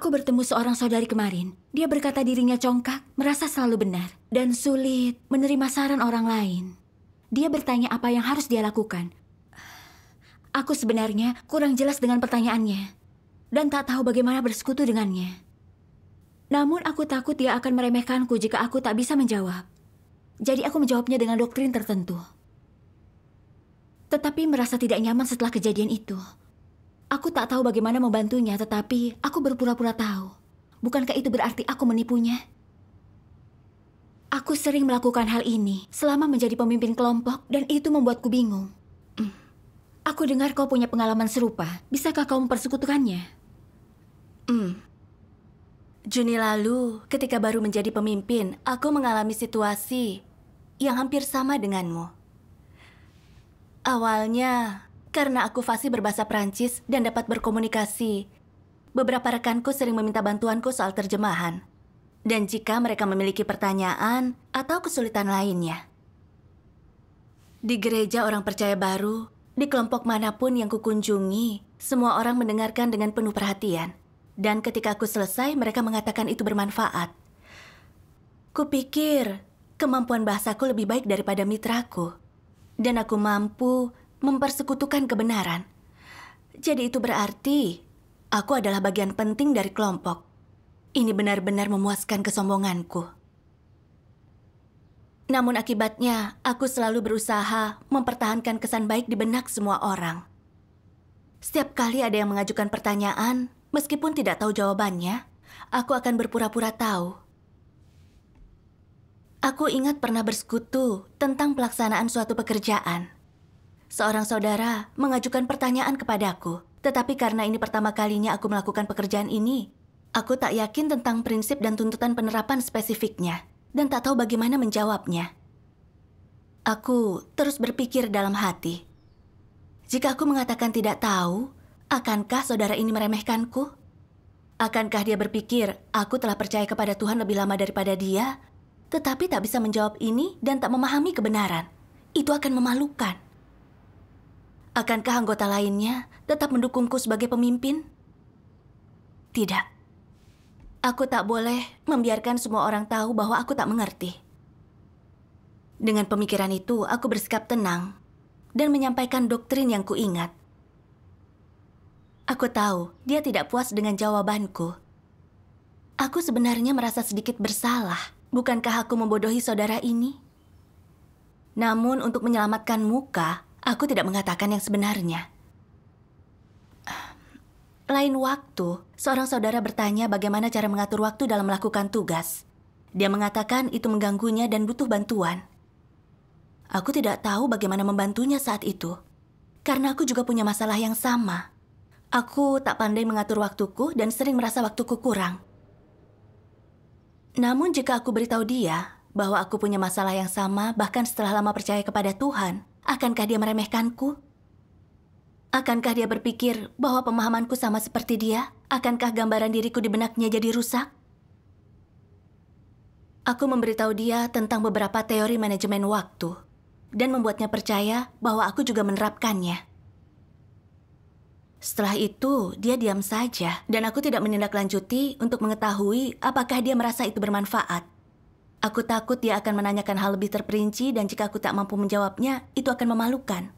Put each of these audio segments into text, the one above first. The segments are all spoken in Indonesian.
Aku bertemu seorang saudari kemarin. Dia berkata dirinya congkak, merasa selalu benar, dan sulit menerima saran orang lain. Dia bertanya apa yang harus dia lakukan. Aku sebenarnya kurang jelas dengan pertanyaannya, dan tak tahu bagaimana bersekutu dengannya. Namun aku takut dia akan meremehkanku jika aku tak bisa menjawab. Jadi aku menjawabnya dengan doktrin tertentu. Tetapi merasa tidak nyaman setelah kejadian itu. Aku tak tahu bagaimana membantunya, tetapi aku berpura-pura tahu. Bukankah itu berarti aku menipunya? Aku sering melakukan hal ini selama menjadi pemimpin kelompok dan itu membuatku bingung. Hmm. Aku dengar kau punya pengalaman serupa. Bisakah kau mempersekutukannya? Hmm. Juni lalu, ketika baru menjadi pemimpin, aku mengalami situasi yang hampir sama denganmu. Awalnya, karena aku fasih berbahasa Perancis dan dapat berkomunikasi, beberapa rekanku sering meminta bantuanku soal terjemahan. Dan jika mereka memiliki pertanyaan atau kesulitan lainnya. Di gereja orang percaya baru, di kelompok manapun yang kukunjungi, semua orang mendengarkan dengan penuh perhatian. Dan ketika aku selesai, mereka mengatakan itu bermanfaat. Kupikir kemampuan bahasaku lebih baik daripada mitraku. Dan aku mampu mempersekutukan kebenaran. Jadi itu berarti aku adalah bagian penting dari kelompok. Ini benar-benar memuaskan kesombonganku. Namun akibatnya, aku selalu berusaha mempertahankan kesan baik di benak semua orang. Setiap kali ada yang mengajukan pertanyaan, meskipun tidak tahu jawabannya, aku akan berpura-pura tahu. Aku ingat pernah bersekutu tentang pelaksanaan suatu pekerjaan seorang saudara mengajukan pertanyaan kepadaku. Tetapi karena ini pertama kalinya aku melakukan pekerjaan ini, aku tak yakin tentang prinsip dan tuntutan penerapan spesifiknya, dan tak tahu bagaimana menjawabnya. Aku terus berpikir dalam hati. Jika aku mengatakan tidak tahu, akankah saudara ini meremehkanku? Akankah dia berpikir aku telah percaya kepada Tuhan lebih lama daripada dia, tetapi tak bisa menjawab ini dan tak memahami kebenaran? Itu akan memalukan. Akankah anggota lainnya tetap mendukungku sebagai pemimpin? Tidak. Aku tak boleh membiarkan semua orang tahu bahwa aku tak mengerti. Dengan pemikiran itu, aku bersikap tenang dan menyampaikan doktrin yang kuingat. Aku tahu dia tidak puas dengan jawabanku. Aku sebenarnya merasa sedikit bersalah. Bukankah aku membodohi saudara ini? Namun untuk menyelamatkan muka, Aku tidak mengatakan yang sebenarnya. Ehm, lain waktu, seorang saudara bertanya bagaimana cara mengatur waktu dalam melakukan tugas. Dia mengatakan itu mengganggunya dan butuh bantuan. Aku tidak tahu bagaimana membantunya saat itu. Karena aku juga punya masalah yang sama. Aku tak pandai mengatur waktuku dan sering merasa waktuku kurang. Namun jika aku beritahu dia bahwa aku punya masalah yang sama bahkan setelah lama percaya kepada Tuhan, Akankah dia meremehkanku? Akankah dia berpikir bahwa pemahamanku sama seperti dia? Akankah gambaran diriku di benaknya jadi rusak? Aku memberitahu dia tentang beberapa teori manajemen waktu dan membuatnya percaya bahwa aku juga menerapkannya. Setelah itu, dia diam saja dan aku tidak menindaklanjuti untuk mengetahui apakah dia merasa itu bermanfaat. Aku takut dia akan menanyakan hal lebih terperinci dan jika aku tak mampu menjawabnya, itu akan memalukan.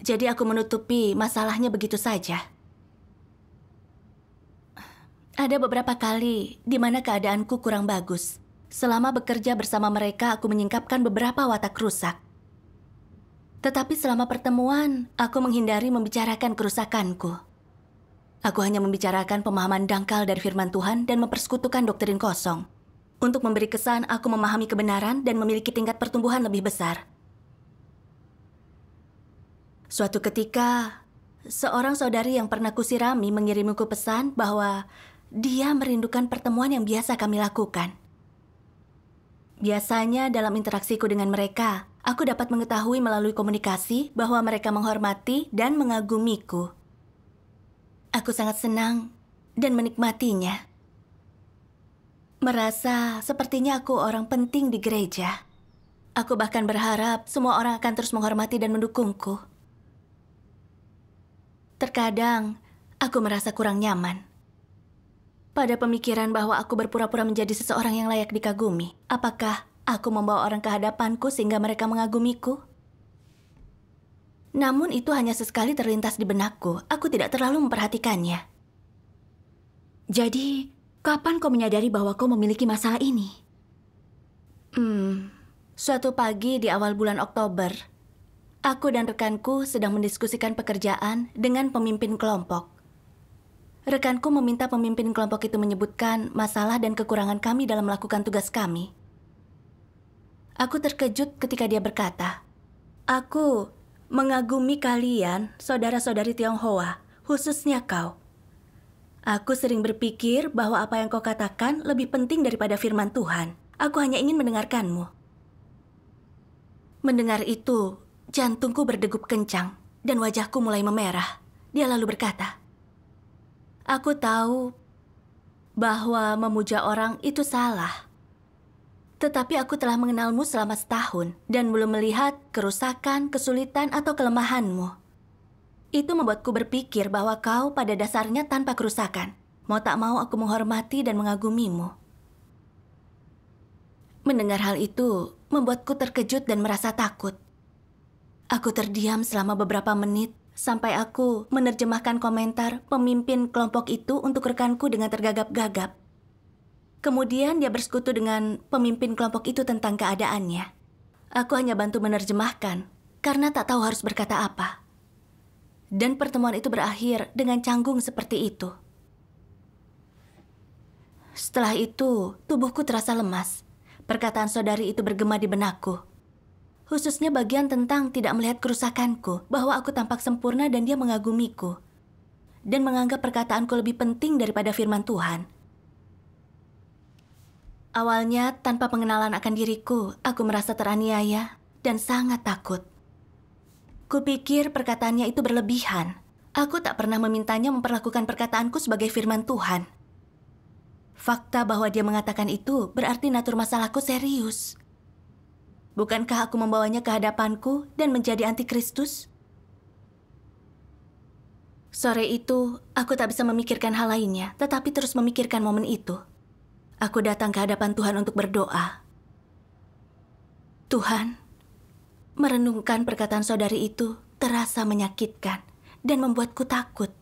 Jadi aku menutupi masalahnya begitu saja. Ada beberapa kali di mana keadaanku kurang bagus. Selama bekerja bersama mereka, aku menyingkapkan beberapa watak rusak. Tetapi selama pertemuan, aku menghindari membicarakan kerusakanku. Aku hanya membicarakan pemahaman dangkal dari firman Tuhan dan mempersekutukan doktrin kosong. Untuk memberi kesan, aku memahami kebenaran dan memiliki tingkat pertumbuhan lebih besar. Suatu ketika, seorang saudari yang pernah kusirami mengirimiku pesan bahwa dia merindukan pertemuan yang biasa kami lakukan. Biasanya dalam interaksiku dengan mereka, aku dapat mengetahui melalui komunikasi bahwa mereka menghormati dan mengagumiku. Aku sangat senang dan menikmatinya merasa sepertinya aku orang penting di gereja. Aku bahkan berharap semua orang akan terus menghormati dan mendukungku. Terkadang, aku merasa kurang nyaman. Pada pemikiran bahwa aku berpura-pura menjadi seseorang yang layak dikagumi, apakah aku membawa orang ke hadapanku sehingga mereka mengagumiku? Namun itu hanya sesekali terlintas di benakku, aku tidak terlalu memperhatikannya. Jadi, Kapan kau menyadari bahwa kau memiliki masalah ini? Hmm, suatu pagi di awal bulan Oktober, aku dan rekanku sedang mendiskusikan pekerjaan dengan pemimpin kelompok. Rekanku meminta pemimpin kelompok itu menyebutkan masalah dan kekurangan kami dalam melakukan tugas kami. Aku terkejut ketika dia berkata, "Aku mengagumi kalian, saudara-saudari Tionghoa, khususnya kau. Aku sering berpikir bahwa apa yang kau katakan lebih penting daripada firman Tuhan. Aku hanya ingin mendengarkanmu. Mendengar itu, jantungku berdegup kencang dan wajahku mulai memerah. Dia lalu berkata, "Aku tahu bahwa memuja orang itu salah. Tetapi aku telah mengenalmu selama setahun dan belum melihat kerusakan, kesulitan, atau kelemahanmu." Itu membuatku berpikir bahwa kau pada dasarnya tanpa kerusakan. Mau tak mau aku menghormati dan mengagumimu. Mendengar hal itu membuatku terkejut dan merasa takut. Aku terdiam selama beberapa menit sampai aku menerjemahkan komentar pemimpin kelompok itu untuk rekanku dengan tergagap-gagap. Kemudian dia bersekutu dengan pemimpin kelompok itu tentang keadaannya. Aku hanya bantu menerjemahkan karena tak tahu harus berkata apa. Dan pertemuan itu berakhir dengan canggung seperti itu. Setelah itu, tubuhku terasa lemas. Perkataan saudari itu bergema di benakku. Khususnya bagian tentang tidak melihat kerusakanku, bahwa aku tampak sempurna dan dia mengagumiku. Dan menganggap perkataanku lebih penting daripada firman Tuhan. Awalnya, tanpa pengenalan akan diriku, aku merasa teraniaya dan sangat takut. Kupikir perkataannya itu berlebihan. Aku tak pernah memintanya memperlakukan perkataanku sebagai firman Tuhan. Fakta bahwa dia mengatakan itu berarti natur masalahku serius. Bukankah aku membawanya ke hadapanku dan menjadi antikristus? Sore itu, aku tak bisa memikirkan hal lainnya, tetapi terus memikirkan momen itu. Aku datang ke hadapan Tuhan untuk berdoa. Tuhan, Merenungkan perkataan saudari itu terasa menyakitkan dan membuatku takut.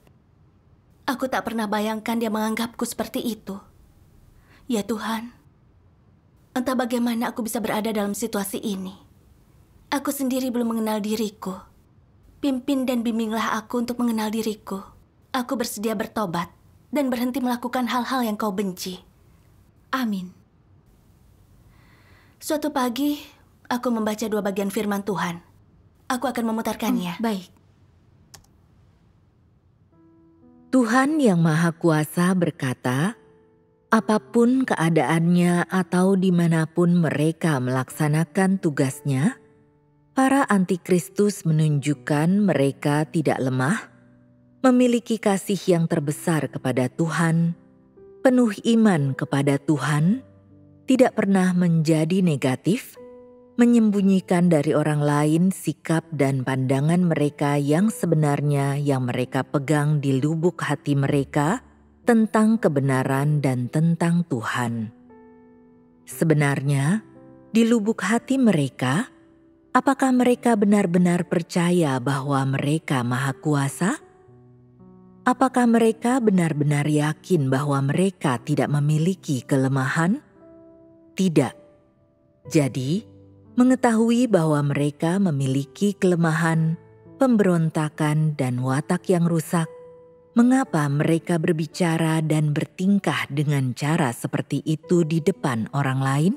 Aku tak pernah bayangkan dia menganggapku seperti itu. Ya Tuhan, entah bagaimana aku bisa berada dalam situasi ini. Aku sendiri belum mengenal diriku. Pimpin dan bimbinglah aku untuk mengenal diriku. Aku bersedia bertobat dan berhenti melakukan hal-hal yang kau benci. Amin. Suatu pagi, Aku membaca dua bagian firman Tuhan. Aku akan memutarkannya. Hmm, baik. Tuhan yang Maha Kuasa berkata, apapun keadaannya atau dimanapun mereka melaksanakan tugasnya, para antikristus menunjukkan mereka tidak lemah, memiliki kasih yang terbesar kepada Tuhan, penuh iman kepada Tuhan, tidak pernah menjadi negatif, menyembunyikan dari orang lain sikap dan pandangan mereka yang sebenarnya yang mereka pegang di lubuk hati mereka tentang kebenaran dan tentang Tuhan. Sebenarnya, di lubuk hati mereka, apakah mereka benar-benar percaya bahwa mereka Maha Kuasa? Apakah mereka benar-benar yakin bahwa mereka tidak memiliki kelemahan? Tidak. Jadi, mengetahui bahwa mereka memiliki kelemahan, pemberontakan, dan watak yang rusak, mengapa mereka berbicara dan bertingkah dengan cara seperti itu di depan orang lain?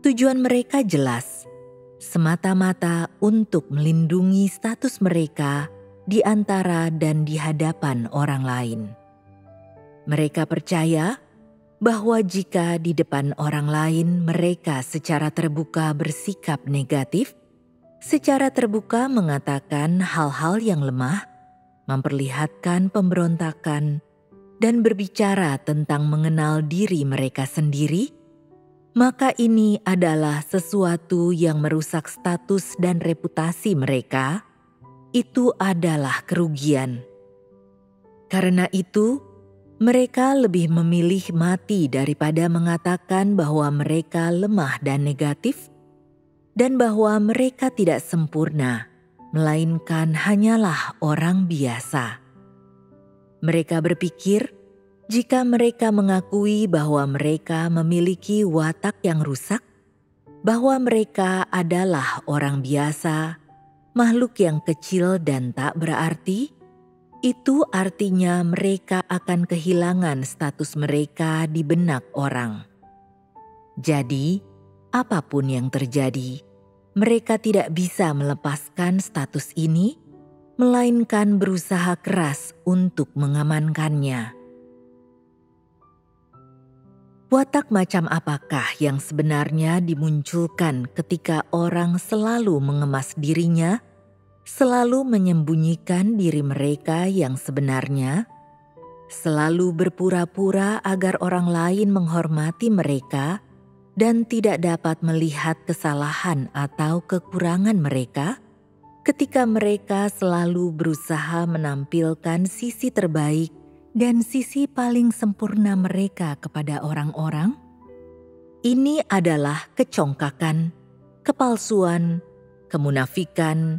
Tujuan mereka jelas, semata-mata untuk melindungi status mereka di antara dan di hadapan orang lain. Mereka percaya bahwa jika di depan orang lain mereka secara terbuka bersikap negatif, secara terbuka mengatakan hal-hal yang lemah, memperlihatkan pemberontakan, dan berbicara tentang mengenal diri mereka sendiri, maka ini adalah sesuatu yang merusak status dan reputasi mereka. Itu adalah kerugian. Karena itu, mereka lebih memilih mati daripada mengatakan bahwa mereka lemah dan negatif, dan bahwa mereka tidak sempurna, melainkan hanyalah orang biasa. Mereka berpikir, jika mereka mengakui bahwa mereka memiliki watak yang rusak, bahwa mereka adalah orang biasa, makhluk yang kecil dan tak berarti itu artinya mereka akan kehilangan status mereka di benak orang. Jadi, apapun yang terjadi, mereka tidak bisa melepaskan status ini, melainkan berusaha keras untuk mengamankannya. Watak macam apakah yang sebenarnya dimunculkan ketika orang selalu mengemas dirinya? selalu menyembunyikan diri mereka yang sebenarnya, selalu berpura-pura agar orang lain menghormati mereka dan tidak dapat melihat kesalahan atau kekurangan mereka, ketika mereka selalu berusaha menampilkan sisi terbaik dan sisi paling sempurna mereka kepada orang-orang. Ini adalah kecongkakan, kepalsuan, kemunafikan,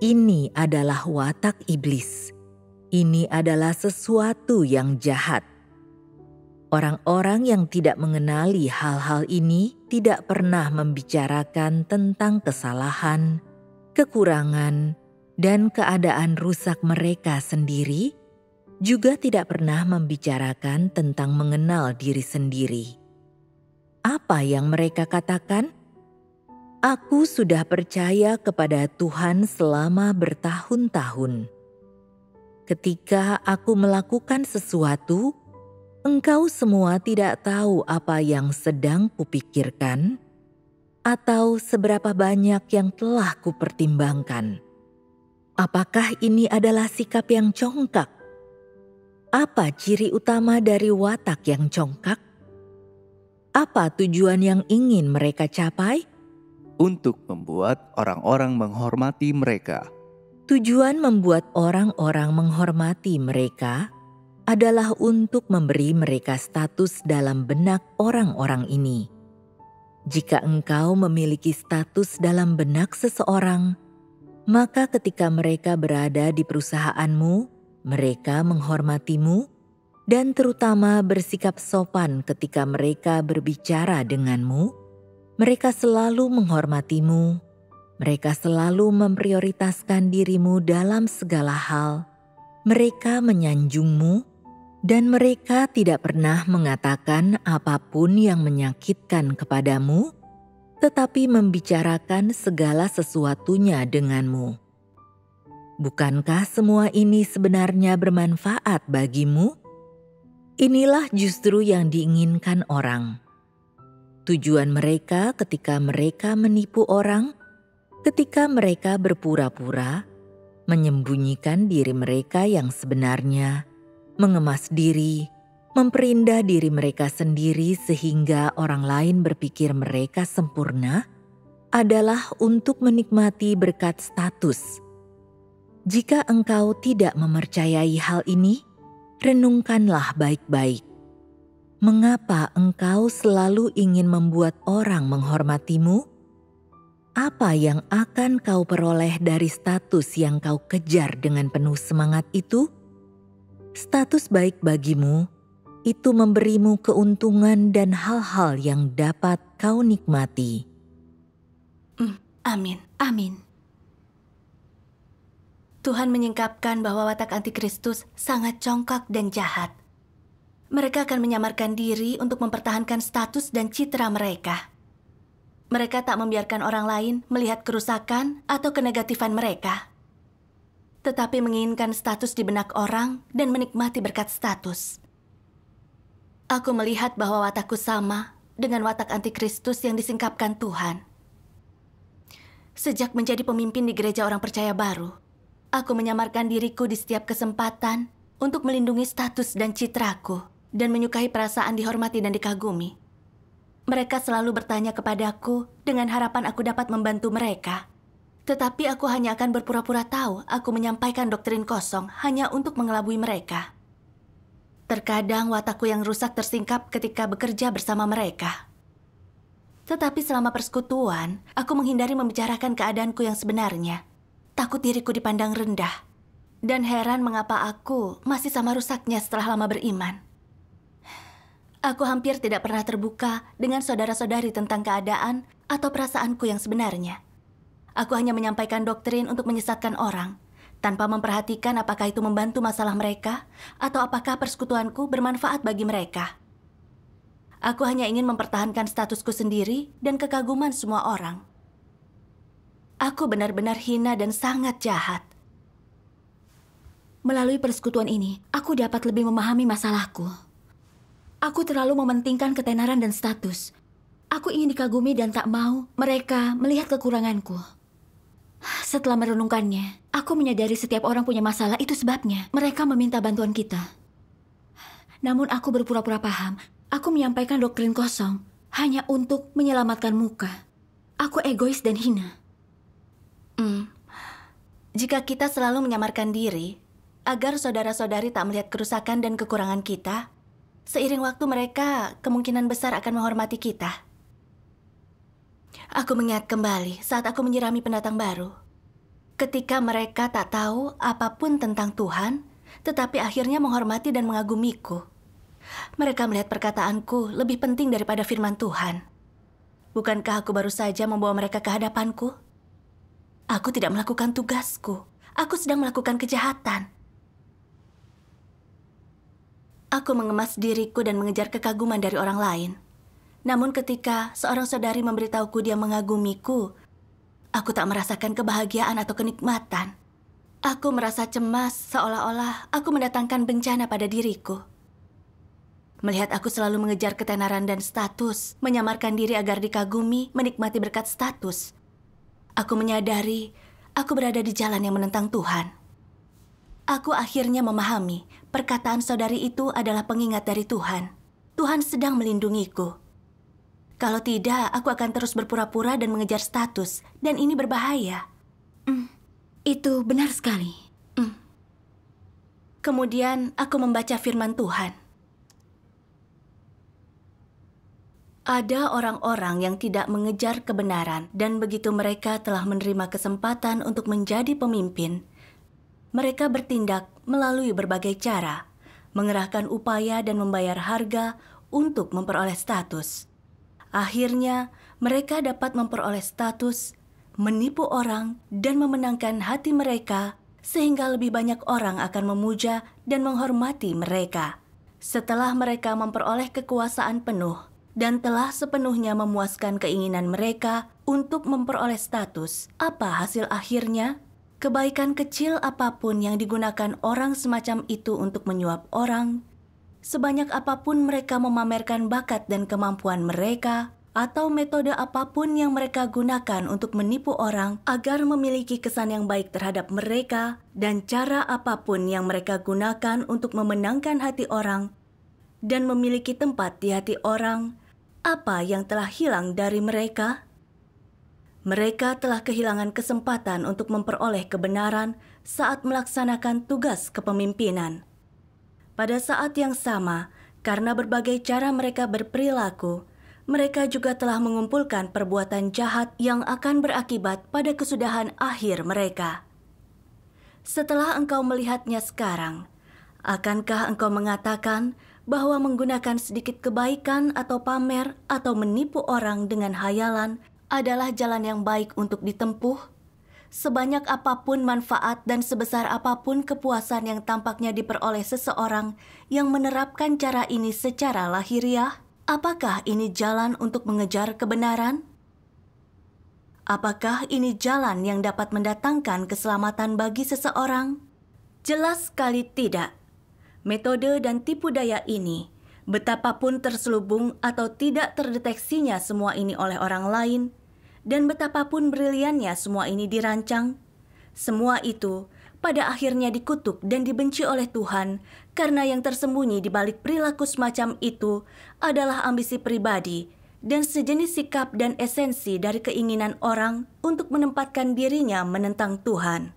ini adalah watak iblis. Ini adalah sesuatu yang jahat. Orang-orang yang tidak mengenali hal-hal ini tidak pernah membicarakan tentang kesalahan, kekurangan, dan keadaan rusak mereka sendiri, juga tidak pernah membicarakan tentang mengenal diri sendiri. Apa yang mereka katakan? Aku sudah percaya kepada Tuhan selama bertahun-tahun. Ketika aku melakukan sesuatu, engkau semua tidak tahu apa yang sedang kupikirkan atau seberapa banyak yang telah kupertimbangkan. Apakah ini adalah sikap yang congkak? Apa ciri utama dari watak yang congkak? Apa tujuan yang ingin mereka capai? untuk membuat orang-orang menghormati mereka. Tujuan membuat orang-orang menghormati mereka adalah untuk memberi mereka status dalam benak orang-orang ini. Jika engkau memiliki status dalam benak seseorang, maka ketika mereka berada di perusahaanmu, mereka menghormatimu, dan terutama bersikap sopan ketika mereka berbicara denganmu mereka selalu menghormatimu, mereka selalu memprioritaskan dirimu dalam segala hal. Mereka menyanjungmu, dan mereka tidak pernah mengatakan apapun yang menyakitkan kepadamu, tetapi membicarakan segala sesuatunya denganmu. Bukankah semua ini sebenarnya bermanfaat bagimu? Inilah justru yang diinginkan orang Tujuan mereka ketika mereka menipu orang, ketika mereka berpura-pura, menyembunyikan diri mereka yang sebenarnya, mengemas diri, memperindah diri mereka sendiri sehingga orang lain berpikir mereka sempurna, adalah untuk menikmati berkat status. Jika engkau tidak mempercayai hal ini, renungkanlah baik-baik Mengapa engkau selalu ingin membuat orang menghormatimu? Apa yang akan kau peroleh dari status yang kau kejar dengan penuh semangat itu? Status baik bagimu itu memberimu keuntungan dan hal-hal yang dapat kau nikmati. Mm, amin, amin. Tuhan menyingkapkan bahwa watak antikristus sangat congkak dan jahat. Mereka akan menyamarkan diri untuk mempertahankan status dan citra mereka. Mereka tak membiarkan orang lain melihat kerusakan atau kenegatifan mereka, tetapi menginginkan status di benak orang dan menikmati berkat status. Aku melihat bahwa watakku sama dengan watak antikristus yang disingkapkan Tuhan. Sejak menjadi pemimpin di gereja orang percaya baru, aku menyamarkan diriku di setiap kesempatan untuk melindungi status dan citraku dan menyukai perasaan dihormati dan dikagumi. Mereka selalu bertanya kepadaku dengan harapan aku dapat membantu mereka. Tetapi aku hanya akan berpura-pura tahu aku menyampaikan doktrin kosong hanya untuk mengelabui mereka. Terkadang watakku yang rusak tersingkap ketika bekerja bersama mereka. Tetapi selama persekutuan, aku menghindari membicarakan keadaanku yang sebenarnya. Takut diriku dipandang rendah. Dan heran mengapa aku masih sama rusaknya setelah lama beriman. Aku hampir tidak pernah terbuka dengan saudara-saudari tentang keadaan atau perasaanku yang sebenarnya. Aku hanya menyampaikan doktrin untuk menyesatkan orang, tanpa memperhatikan apakah itu membantu masalah mereka atau apakah persekutuanku bermanfaat bagi mereka. Aku hanya ingin mempertahankan statusku sendiri dan kekaguman semua orang. Aku benar-benar hina dan sangat jahat. Melalui persekutuan ini, aku dapat lebih memahami masalahku. Aku terlalu mementingkan ketenaran dan status. Aku ingin dikagumi dan tak mau mereka melihat kekuranganku. Setelah merenungkannya, aku menyadari setiap orang punya masalah itu sebabnya. Mereka meminta bantuan kita. Namun aku berpura-pura paham. Aku menyampaikan doktrin kosong hanya untuk menyelamatkan muka. Aku egois dan hina. Hmm. Jika kita selalu menyamarkan diri agar saudara-saudari tak melihat kerusakan dan kekurangan kita, Seiring waktu mereka kemungkinan besar akan menghormati kita. Aku mengingat kembali saat aku menyirami pendatang baru. Ketika mereka tak tahu apapun tentang Tuhan, tetapi akhirnya menghormati dan mengagumiku. Mereka melihat perkataanku lebih penting daripada firman Tuhan. Bukankah aku baru saja membawa mereka ke hadapanku? Aku tidak melakukan tugasku. Aku sedang melakukan kejahatan. Aku mengemas diriku dan mengejar kekaguman dari orang lain. Namun ketika seorang saudari memberitahuku dia mengagumiku, aku tak merasakan kebahagiaan atau kenikmatan. Aku merasa cemas seolah-olah aku mendatangkan bencana pada diriku. Melihat aku selalu mengejar ketenaran dan status, menyamarkan diri agar dikagumi, menikmati berkat status. Aku menyadari aku berada di jalan yang menentang Tuhan. Aku akhirnya memahami Perkataan saudari itu adalah pengingat dari Tuhan. Tuhan sedang melindungiku. Kalau tidak, aku akan terus berpura-pura dan mengejar status, dan ini berbahaya. Mm, itu benar sekali. Mm. Kemudian aku membaca firman Tuhan. Ada orang-orang yang tidak mengejar kebenaran, dan begitu mereka telah menerima kesempatan untuk menjadi pemimpin, mereka bertindak melalui berbagai cara, mengerahkan upaya dan membayar harga untuk memperoleh status. Akhirnya, mereka dapat memperoleh status, menipu orang, dan memenangkan hati mereka sehingga lebih banyak orang akan memuja dan menghormati mereka. Setelah mereka memperoleh kekuasaan penuh, dan telah sepenuhnya memuaskan keinginan mereka untuk memperoleh status. Apa hasil akhirnya? Kebaikan kecil apapun yang digunakan orang semacam itu untuk menyuap orang, sebanyak apapun mereka memamerkan bakat dan kemampuan mereka, atau metode apapun yang mereka gunakan untuk menipu orang agar memiliki kesan yang baik terhadap mereka, dan cara apapun yang mereka gunakan untuk memenangkan hati orang dan memiliki tempat di hati orang, apa yang telah hilang dari mereka? Mereka telah kehilangan kesempatan untuk memperoleh kebenaran saat melaksanakan tugas kepemimpinan. Pada saat yang sama, karena berbagai cara mereka berperilaku, mereka juga telah mengumpulkan perbuatan jahat yang akan berakibat pada kesudahan akhir mereka. Setelah engkau melihatnya sekarang, akankah engkau mengatakan bahwa menggunakan sedikit kebaikan atau pamer atau menipu orang dengan hayalan adalah jalan yang baik untuk ditempuh, sebanyak apapun manfaat dan sebesar apapun kepuasan yang tampaknya diperoleh seseorang yang menerapkan cara ini secara lahiriah, apakah ini jalan untuk mengejar kebenaran? Apakah ini jalan yang dapat mendatangkan keselamatan bagi seseorang? Jelas sekali tidak. Metode dan tipu daya ini, betapapun terselubung atau tidak terdeteksinya semua ini oleh orang lain, dan betapapun briliannya semua ini dirancang, semua itu pada akhirnya dikutuk dan dibenci oleh Tuhan karena yang tersembunyi di balik perilaku semacam itu adalah ambisi pribadi dan sejenis sikap dan esensi dari keinginan orang untuk menempatkan dirinya menentang Tuhan.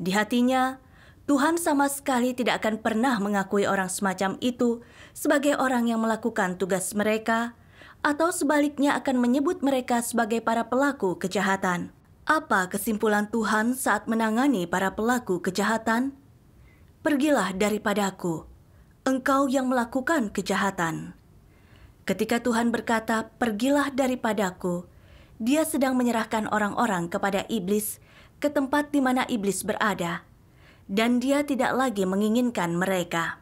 Di hatinya, Tuhan sama sekali tidak akan pernah mengakui orang semacam itu sebagai orang yang melakukan tugas mereka atau sebaliknya akan menyebut mereka sebagai para pelaku kejahatan. Apa kesimpulan Tuhan saat menangani para pelaku kejahatan? Pergilah daripadaku, engkau yang melakukan kejahatan. Ketika Tuhan berkata, "Pergilah daripadaku," Dia sedang menyerahkan orang-orang kepada iblis ke tempat di mana iblis berada, dan Dia tidak lagi menginginkan mereka.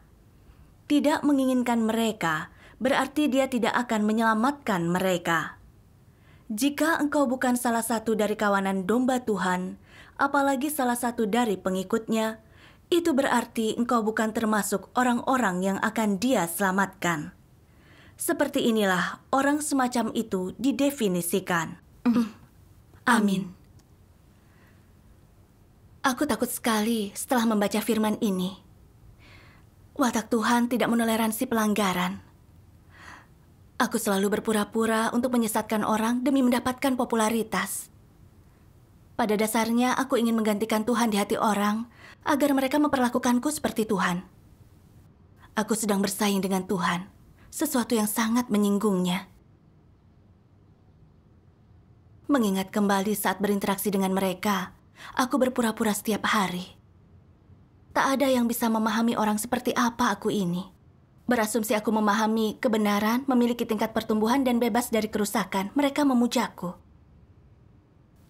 Tidak menginginkan mereka berarti dia tidak akan menyelamatkan mereka. Jika engkau bukan salah satu dari kawanan domba Tuhan, apalagi salah satu dari pengikutnya, itu berarti engkau bukan termasuk orang-orang yang akan dia selamatkan. Seperti inilah orang semacam itu didefinisikan. Mm. Amin. Aku takut sekali setelah membaca firman ini. Watak Tuhan tidak menoleransi pelanggaran. Aku selalu berpura-pura untuk menyesatkan orang demi mendapatkan popularitas. Pada dasarnya, aku ingin menggantikan Tuhan di hati orang agar mereka memperlakukanku seperti Tuhan. Aku sedang bersaing dengan Tuhan, sesuatu yang sangat menyinggungnya. Mengingat kembali saat berinteraksi dengan mereka, aku berpura-pura setiap hari. Tak ada yang bisa memahami orang seperti apa aku ini. Berasumsi aku memahami kebenaran, memiliki tingkat pertumbuhan dan bebas dari kerusakan, mereka memujaku.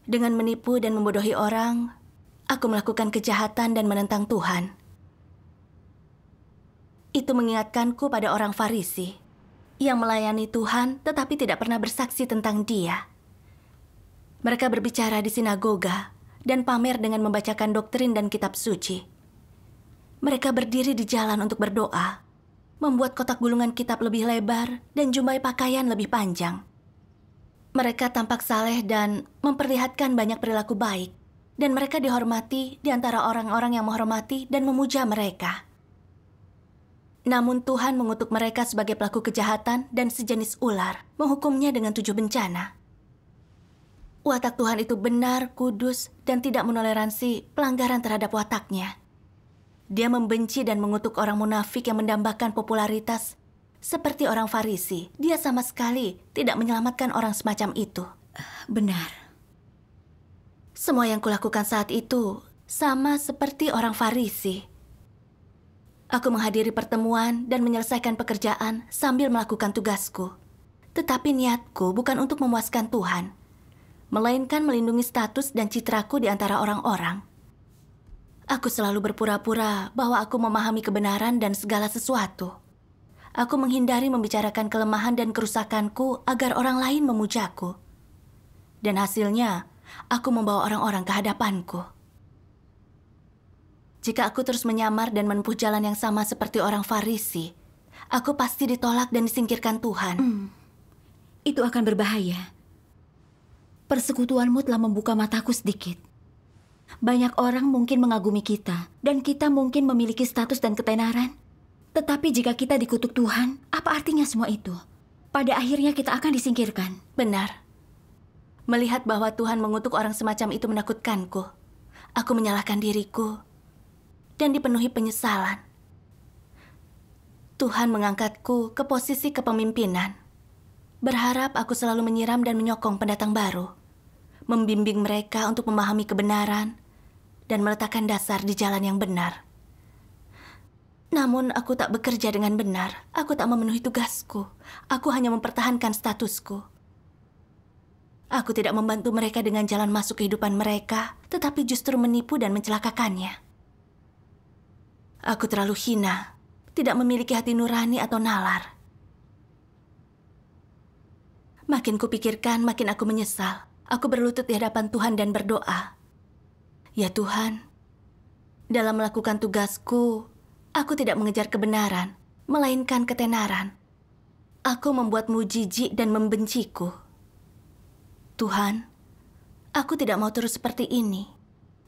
Dengan menipu dan membodohi orang, aku melakukan kejahatan dan menentang Tuhan. Itu mengingatkanku pada orang Farisi yang melayani Tuhan tetapi tidak pernah bersaksi tentang Dia. Mereka berbicara di sinagoga dan pamer dengan membacakan doktrin dan kitab suci. Mereka berdiri di jalan untuk berdoa membuat kotak gulungan kitab lebih lebar dan jumlah pakaian lebih panjang. Mereka tampak saleh dan memperlihatkan banyak perilaku baik, dan mereka dihormati di antara orang-orang yang menghormati dan memuja mereka. Namun Tuhan mengutuk mereka sebagai pelaku kejahatan dan sejenis ular, menghukumnya dengan tujuh bencana. Watak Tuhan itu benar, kudus, dan tidak menoleransi pelanggaran terhadap wataknya. Dia membenci dan mengutuk orang munafik yang mendambakan popularitas. Seperti orang Farisi, dia sama sekali tidak menyelamatkan orang semacam itu. Benar. Semua yang kulakukan saat itu sama seperti orang Farisi. Aku menghadiri pertemuan dan menyelesaikan pekerjaan sambil melakukan tugasku. Tetapi niatku bukan untuk memuaskan Tuhan, melainkan melindungi status dan citraku di antara orang-orang. Aku selalu berpura-pura bahwa aku memahami kebenaran dan segala sesuatu. Aku menghindari membicarakan kelemahan dan kerusakanku agar orang lain memujaku. Dan hasilnya, aku membawa orang-orang ke hadapanku. Jika aku terus menyamar dan menempuh jalan yang sama seperti orang Farisi, aku pasti ditolak dan disingkirkan Tuhan. Hmm. Itu akan berbahaya. Persekutuanmu telah membuka mataku sedikit. Banyak orang mungkin mengagumi kita, dan kita mungkin memiliki status dan ketenaran. Tetapi jika kita dikutuk Tuhan, apa artinya semua itu? Pada akhirnya kita akan disingkirkan. Benar. Melihat bahwa Tuhan mengutuk orang semacam itu menakutkanku. Aku menyalahkan diriku dan dipenuhi penyesalan. Tuhan mengangkatku ke posisi kepemimpinan. Berharap aku selalu menyiram dan menyokong pendatang baru membimbing mereka untuk memahami kebenaran dan meletakkan dasar di jalan yang benar. Namun aku tak bekerja dengan benar. Aku tak memenuhi tugasku. Aku hanya mempertahankan statusku. Aku tidak membantu mereka dengan jalan masuk kehidupan mereka, tetapi justru menipu dan mencelakakannya. Aku terlalu hina, tidak memiliki hati nurani atau nalar. Makin kupikirkan, makin aku menyesal aku berlutut di hadapan Tuhan dan berdoa. Ya Tuhan, dalam melakukan tugasku, aku tidak mengejar kebenaran, melainkan ketenaran. Aku membuatmu jijik dan membenciku. Tuhan, aku tidak mau terus seperti ini.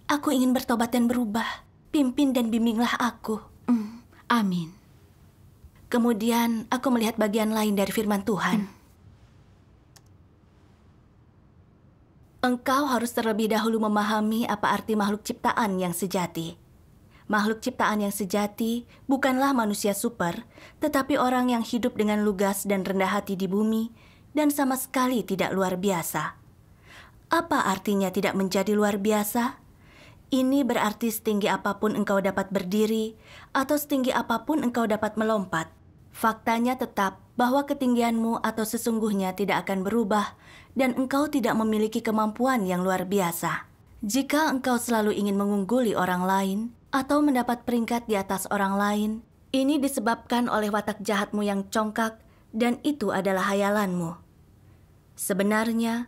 Aku ingin bertobat dan berubah. Pimpin dan bimbinglah aku. Mm, amin. Kemudian aku melihat bagian lain dari firman Tuhan. Mm. Engkau harus terlebih dahulu memahami apa arti makhluk ciptaan yang sejati. Makhluk ciptaan yang sejati bukanlah manusia super, tetapi orang yang hidup dengan lugas dan rendah hati di bumi, dan sama sekali tidak luar biasa. Apa artinya tidak menjadi luar biasa? Ini berarti setinggi apapun engkau dapat berdiri, atau setinggi apapun engkau dapat melompat. Faktanya tetap bahwa ketinggianmu atau sesungguhnya tidak akan berubah dan engkau tidak memiliki kemampuan yang luar biasa. Jika engkau selalu ingin mengungguli orang lain atau mendapat peringkat di atas orang lain, ini disebabkan oleh watak jahatmu yang congkak dan itu adalah hayalanmu. Sebenarnya,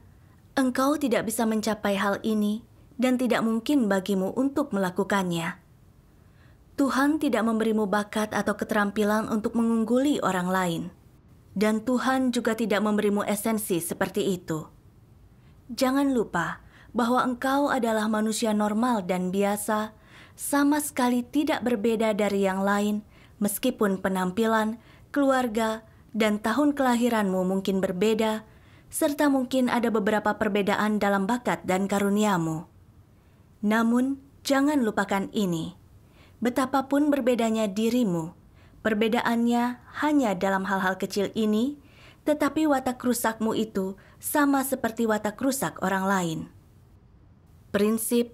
engkau tidak bisa mencapai hal ini dan tidak mungkin bagimu untuk melakukannya. Tuhan tidak memberimu bakat atau keterampilan untuk mengungguli orang lain. Dan Tuhan juga tidak memberimu esensi seperti itu. Jangan lupa bahwa engkau adalah manusia normal dan biasa, sama sekali tidak berbeda dari yang lain, meskipun penampilan, keluarga, dan tahun kelahiranmu mungkin berbeda, serta mungkin ada beberapa perbedaan dalam bakat dan karuniamu. Namun, jangan lupakan ini. Betapapun berbedanya dirimu, Perbedaannya hanya dalam hal-hal kecil ini, tetapi watak rusakmu itu sama seperti watak rusak orang lain. Prinsip,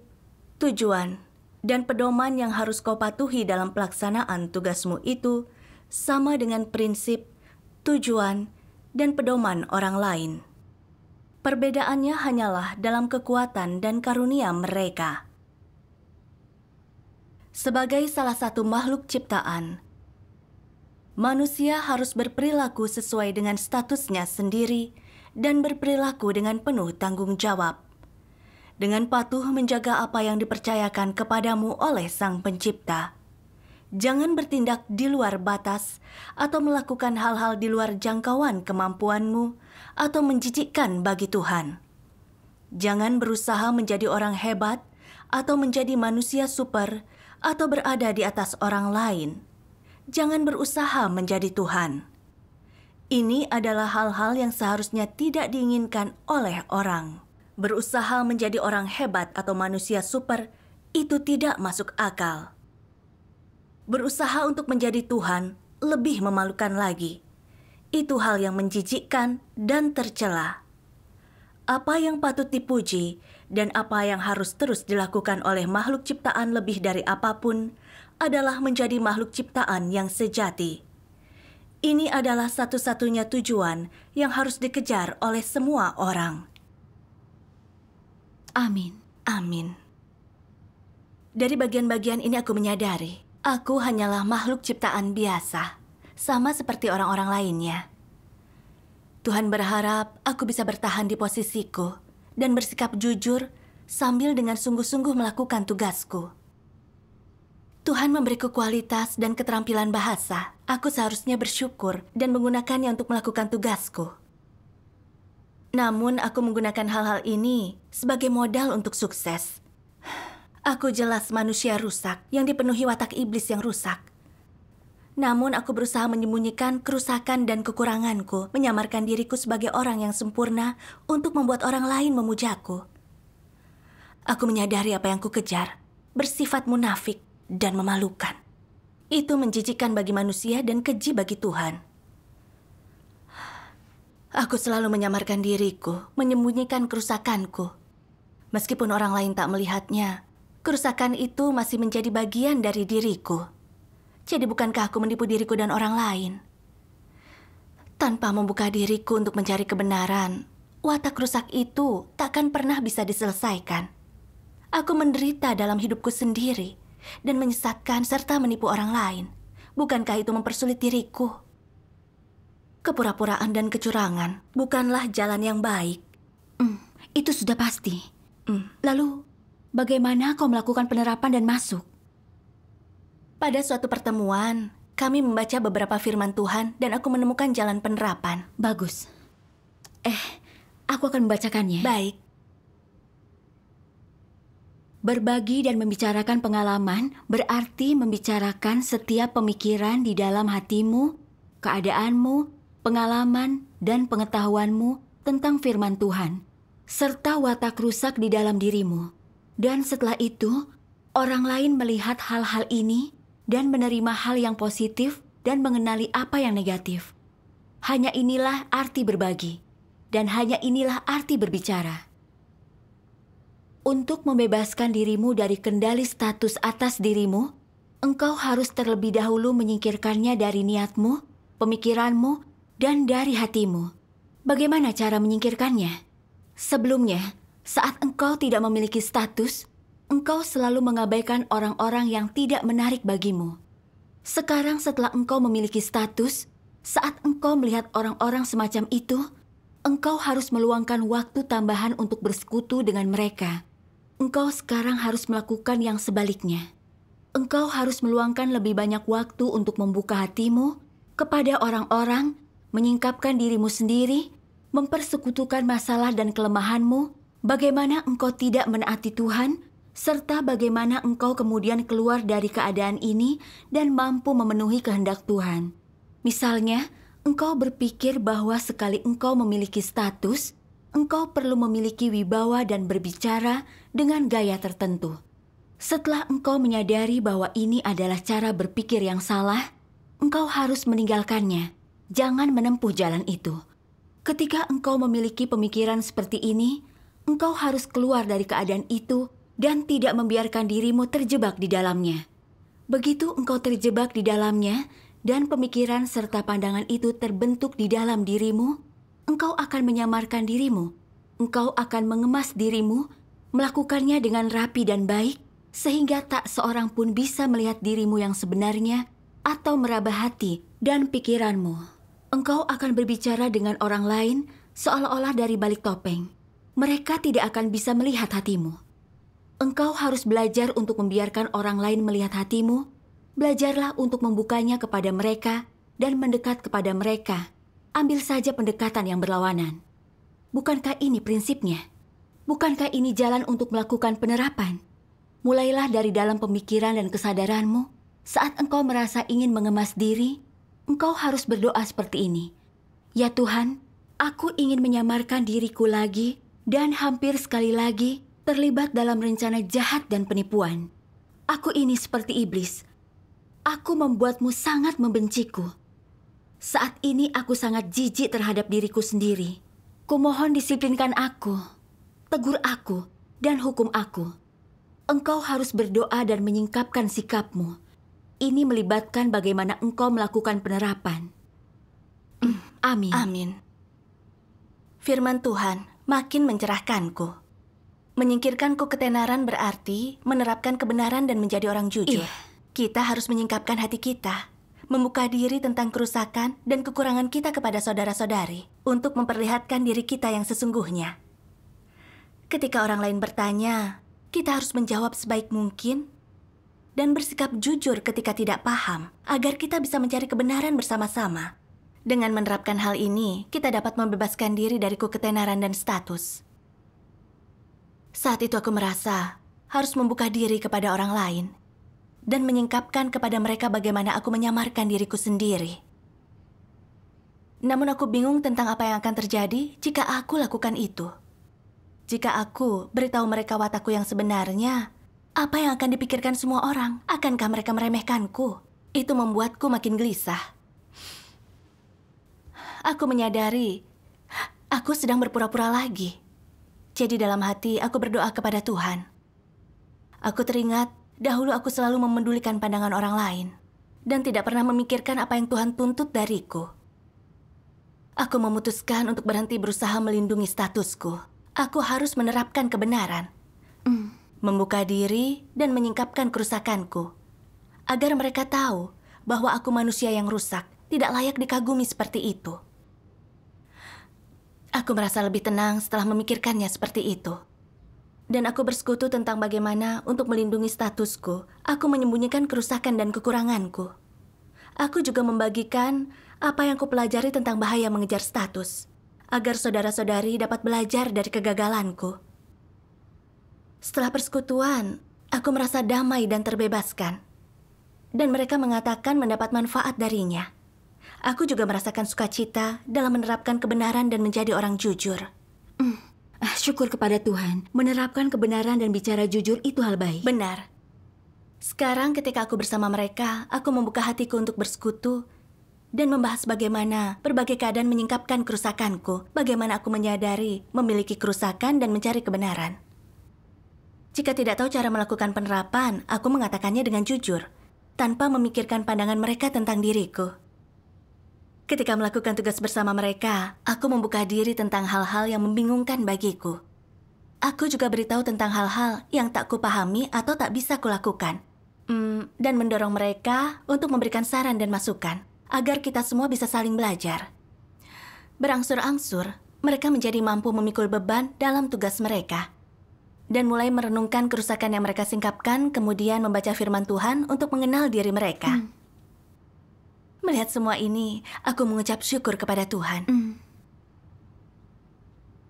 tujuan, dan pedoman yang harus kau patuhi dalam pelaksanaan tugasmu itu sama dengan prinsip, tujuan, dan pedoman orang lain. Perbedaannya hanyalah dalam kekuatan dan karunia mereka. Sebagai salah satu makhluk ciptaan, manusia harus berperilaku sesuai dengan statusnya sendiri dan berperilaku dengan penuh tanggung jawab. Dengan patuh menjaga apa yang dipercayakan kepadamu oleh Sang Pencipta. Jangan bertindak di luar batas atau melakukan hal-hal di luar jangkauan kemampuanmu atau menjijikkan bagi Tuhan. Jangan berusaha menjadi orang hebat atau menjadi manusia super atau berada di atas orang lain jangan berusaha menjadi Tuhan. Ini adalah hal-hal yang seharusnya tidak diinginkan oleh orang. Berusaha menjadi orang hebat atau manusia super itu tidak masuk akal. Berusaha untuk menjadi Tuhan lebih memalukan lagi. Itu hal yang menjijikkan dan tercela. Apa yang patut dipuji dan apa yang harus terus dilakukan oleh makhluk ciptaan lebih dari apapun adalah menjadi makhluk ciptaan yang sejati. Ini adalah satu-satunya tujuan yang harus dikejar oleh semua orang. Amin. Amin. Dari bagian-bagian ini aku menyadari, aku hanyalah makhluk ciptaan biasa, sama seperti orang-orang lainnya. Tuhan berharap aku bisa bertahan di posisiku dan bersikap jujur sambil dengan sungguh-sungguh melakukan tugasku. Tuhan memberiku kualitas dan keterampilan bahasa. Aku seharusnya bersyukur dan menggunakannya untuk melakukan tugasku. Namun, aku menggunakan hal-hal ini sebagai modal untuk sukses. Aku jelas manusia rusak yang dipenuhi watak iblis yang rusak. Namun, aku berusaha menyembunyikan kerusakan dan kekuranganku, menyamarkan diriku sebagai orang yang sempurna untuk membuat orang lain memujaku. Aku menyadari apa yang kukejar bersifat munafik dan memalukan. Itu menjijikan bagi manusia dan keji bagi Tuhan. Aku selalu menyamarkan diriku, menyembunyikan kerusakanku. Meskipun orang lain tak melihatnya, kerusakan itu masih menjadi bagian dari diriku. Jadi bukankah aku menipu diriku dan orang lain? Tanpa membuka diriku untuk mencari kebenaran, watak rusak itu takkan pernah bisa diselesaikan. Aku menderita dalam hidupku sendiri dan menyesatkan serta menipu orang lain. Bukankah itu mempersulit diriku? Kepura-puraan dan kecurangan bukanlah jalan yang baik. Mm, itu sudah pasti. Mm. Lalu, bagaimana kau melakukan penerapan dan masuk? Pada suatu pertemuan, kami membaca beberapa firman Tuhan dan aku menemukan jalan penerapan. Bagus. Eh, aku akan membacakannya. Baik. Berbagi dan membicarakan pengalaman berarti membicarakan setiap pemikiran di dalam hatimu, keadaanmu, pengalaman, dan pengetahuanmu tentang firman Tuhan, serta watak rusak di dalam dirimu. Dan setelah itu, orang lain melihat hal-hal ini dan menerima hal yang positif dan mengenali apa yang negatif. Hanya inilah arti berbagi, dan hanya inilah arti berbicara. Untuk membebaskan dirimu dari kendali status atas dirimu, engkau harus terlebih dahulu menyingkirkannya dari niatmu, pemikiranmu, dan dari hatimu. Bagaimana cara menyingkirkannya? Sebelumnya, saat engkau tidak memiliki status, engkau selalu mengabaikan orang-orang yang tidak menarik bagimu. Sekarang setelah engkau memiliki status, saat engkau melihat orang-orang semacam itu, engkau harus meluangkan waktu tambahan untuk bersekutu dengan mereka engkau sekarang harus melakukan yang sebaliknya. Engkau harus meluangkan lebih banyak waktu untuk membuka hatimu kepada orang-orang, menyingkapkan dirimu sendiri, mempersekutukan masalah dan kelemahanmu, bagaimana engkau tidak menaati Tuhan, serta bagaimana engkau kemudian keluar dari keadaan ini dan mampu memenuhi kehendak Tuhan. Misalnya, engkau berpikir bahwa sekali engkau memiliki status, engkau perlu memiliki wibawa dan berbicara dengan gaya tertentu. Setelah engkau menyadari bahwa ini adalah cara berpikir yang salah, engkau harus meninggalkannya. Jangan menempuh jalan itu. Ketika engkau memiliki pemikiran seperti ini, engkau harus keluar dari keadaan itu dan tidak membiarkan dirimu terjebak di dalamnya. Begitu engkau terjebak di dalamnya dan pemikiran serta pandangan itu terbentuk di dalam dirimu, engkau akan menyamarkan dirimu. Engkau akan mengemas dirimu, melakukannya dengan rapi dan baik, sehingga tak seorang pun bisa melihat dirimu yang sebenarnya atau meraba hati dan pikiranmu. Engkau akan berbicara dengan orang lain seolah-olah dari balik topeng. Mereka tidak akan bisa melihat hatimu. Engkau harus belajar untuk membiarkan orang lain melihat hatimu. Belajarlah untuk membukanya kepada mereka dan mendekat kepada mereka Ambil saja pendekatan yang berlawanan. Bukankah ini prinsipnya? Bukankah ini jalan untuk melakukan penerapan? Mulailah dari dalam pemikiran dan kesadaranmu. Saat engkau merasa ingin mengemas diri, engkau harus berdoa seperti ini. Ya Tuhan, aku ingin menyamarkan diriku lagi dan hampir sekali lagi terlibat dalam rencana jahat dan penipuan. Aku ini seperti iblis. Aku membuatmu sangat membenciku. Saat ini aku sangat jijik terhadap diriku sendiri. Kumohon disiplinkan aku, tegur aku, dan hukum aku. Engkau harus berdoa dan menyingkapkan sikapmu. Ini melibatkan bagaimana engkau melakukan penerapan. Amin. Amin. Firman Tuhan makin mencerahkanku. Menyingkirkanku ketenaran berarti menerapkan kebenaran dan menjadi orang jujur. Iya. Kita harus menyingkapkan hati kita membuka diri tentang kerusakan dan kekurangan kita kepada saudara-saudari untuk memperlihatkan diri kita yang sesungguhnya. Ketika orang lain bertanya, kita harus menjawab sebaik mungkin dan bersikap jujur ketika tidak paham agar kita bisa mencari kebenaran bersama-sama. Dengan menerapkan hal ini, kita dapat membebaskan diri dari ketenaran dan status. Saat itu aku merasa harus membuka diri kepada orang lain dan menyingkapkan kepada mereka bagaimana aku menyamarkan diriku sendiri. Namun aku bingung tentang apa yang akan terjadi jika aku lakukan itu. Jika aku beritahu mereka watakku yang sebenarnya, apa yang akan dipikirkan semua orang? Akankah mereka meremehkanku? Itu membuatku makin gelisah. Aku menyadari aku sedang berpura-pura lagi. Jadi dalam hati aku berdoa kepada Tuhan. Aku teringat Dahulu aku selalu memedulikan pandangan orang lain dan tidak pernah memikirkan apa yang Tuhan tuntut dariku. Aku memutuskan untuk berhenti berusaha melindungi statusku. Aku harus menerapkan kebenaran, mm. membuka diri, dan menyingkapkan kerusakanku agar mereka tahu bahwa aku manusia yang rusak, tidak layak dikagumi seperti itu. Aku merasa lebih tenang setelah memikirkannya seperti itu dan aku bersekutu tentang bagaimana untuk melindungi statusku. Aku menyembunyikan kerusakan dan kekuranganku. Aku juga membagikan apa yang kupelajari tentang bahaya mengejar status, agar saudara-saudari dapat belajar dari kegagalanku. Setelah persekutuan, aku merasa damai dan terbebaskan. Dan mereka mengatakan mendapat manfaat darinya. Aku juga merasakan sukacita dalam menerapkan kebenaran dan menjadi orang jujur. Mm. Ah, syukur kepada Tuhan, menerapkan kebenaran dan bicara jujur itu hal baik. Benar. Sekarang ketika aku bersama mereka, aku membuka hatiku untuk bersekutu dan membahas bagaimana berbagai keadaan menyingkapkan kerusakanku, bagaimana aku menyadari memiliki kerusakan dan mencari kebenaran. Jika tidak tahu cara melakukan penerapan, aku mengatakannya dengan jujur, tanpa memikirkan pandangan mereka tentang diriku. Ketika melakukan tugas bersama mereka, aku membuka diri tentang hal-hal yang membingungkan bagiku. Aku juga beritahu tentang hal-hal yang tak kupahami atau tak bisa kulakukan. Hmm, dan mendorong mereka untuk memberikan saran dan masukan agar kita semua bisa saling belajar. Berangsur-angsur, mereka menjadi mampu memikul beban dalam tugas mereka dan mulai merenungkan kerusakan yang mereka singkapkan, kemudian membaca firman Tuhan untuk mengenal diri mereka. Hmm. Melihat semua ini, aku mengucap syukur kepada Tuhan. Mm.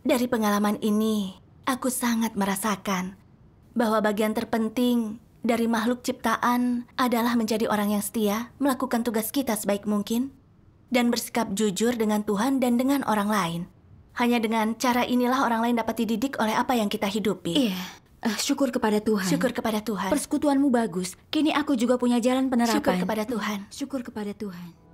Dari pengalaman ini, aku sangat merasakan bahwa bagian terpenting dari makhluk ciptaan adalah menjadi orang yang setia, melakukan tugas kita sebaik mungkin, dan bersikap jujur dengan Tuhan dan dengan orang lain. Hanya dengan cara inilah orang lain dapat dididik oleh apa yang kita hidupi. Yeah. Uh, syukur kepada Tuhan. Syukur kepada Tuhan. Persekutuanmu bagus. Kini aku juga punya jalan penerapan. Syukur kepada Tuhan. Syukur kepada Tuhan.